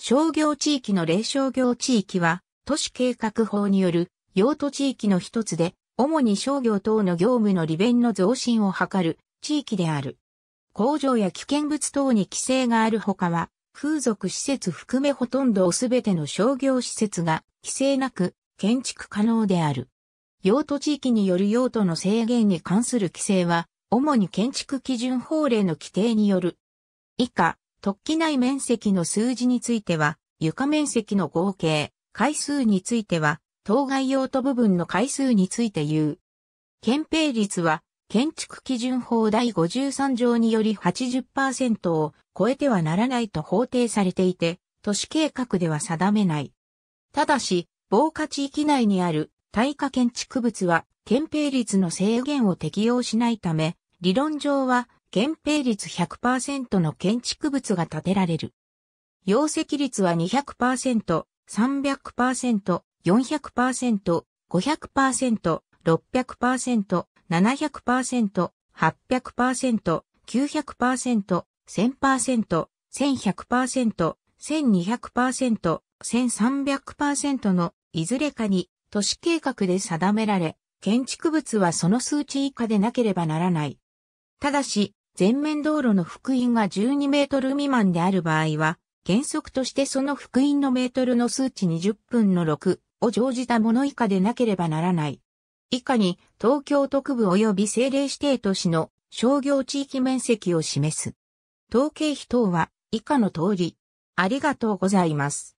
商業地域の霊商業地域は、都市計画法による用途地域の一つで、主に商業等の業務の利便の増進を図る地域である。工場や危険物等に規制があるほかは、風俗施設含めほとんどをすべての商業施設が規制なく建築可能である。用途地域による用途の制限に関する規制は、主に建築基準法令の規定による。以下、突起内面積の数字については、床面積の合計、回数については、当該用途部分の回数について言う。憲兵率は、建築基準法第53条により80%を超えてはならないと法定されていて、都市計画では定めない。ただし、防火地域内にある耐火建築物は、憲兵率の制限を適用しないため、理論上は、建蔽率100%の建築物が建てられる。容積率は200%、300%、400%、500%、600%、700%、800%、900%、1000%、1100%、1200%、1300%のいずれかに都市計画で定められ、建築物はその数値以下でなければならない。ただし、全面道路の幅員が12メートル未満である場合は、原則としてその幅員のメートルの数値20分の6を乗じたもの以下でなければならない。以下に、東京特部及び政令指定都市の商業地域面積を示す。統計費等は以下の通り。ありがとうございます。